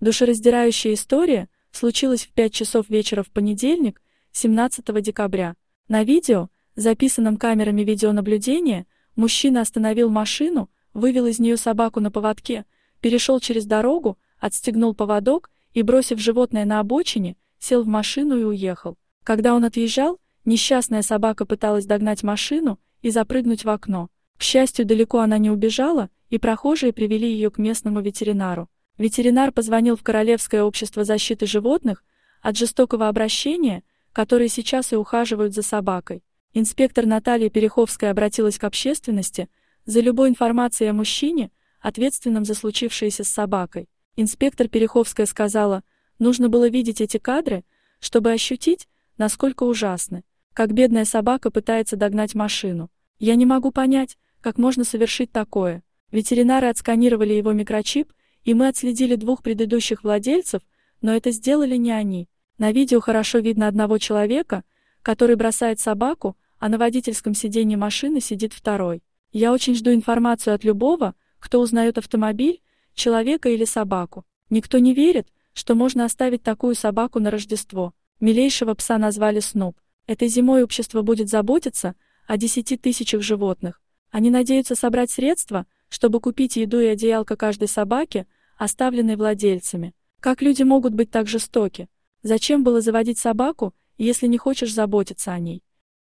Душераздирающая история случилась в 5 часов вечера в понедельник, 17 декабря. На видео, записанном камерами видеонаблюдения, мужчина остановил машину, вывел из нее собаку на поводке, перешел через дорогу, отстегнул поводок и, бросив животное на обочине, сел в машину и уехал. Когда он отъезжал, несчастная собака пыталась догнать машину и запрыгнуть в окно. К счастью, далеко она не убежала, и прохожие привели ее к местному ветеринару. Ветеринар позвонил в Королевское общество защиты животных от жестокого обращения, которые сейчас и ухаживают за собакой. Инспектор Наталья Переховская обратилась к общественности за любой информацией о мужчине, ответственном за случившееся с собакой. Инспектор Переховская сказала, нужно было видеть эти кадры, чтобы ощутить, насколько ужасны, как бедная собака пытается догнать машину. Я не могу понять, как можно совершить такое. Ветеринары отсканировали его микрочип, и мы отследили двух предыдущих владельцев, но это сделали не они. На видео хорошо видно одного человека, который бросает собаку, а на водительском сиденье машины сидит второй. Я очень жду информацию от любого, кто узнает автомобиль, человека или собаку. Никто не верит, что можно оставить такую собаку на Рождество. Милейшего пса назвали Снуп. Этой зимой общество будет заботиться о 10 тысячах животных, они надеются собрать средства, чтобы купить еду и одеялко каждой собаке, оставленной владельцами. Как люди могут быть так жестоки? Зачем было заводить собаку, если не хочешь заботиться о ней?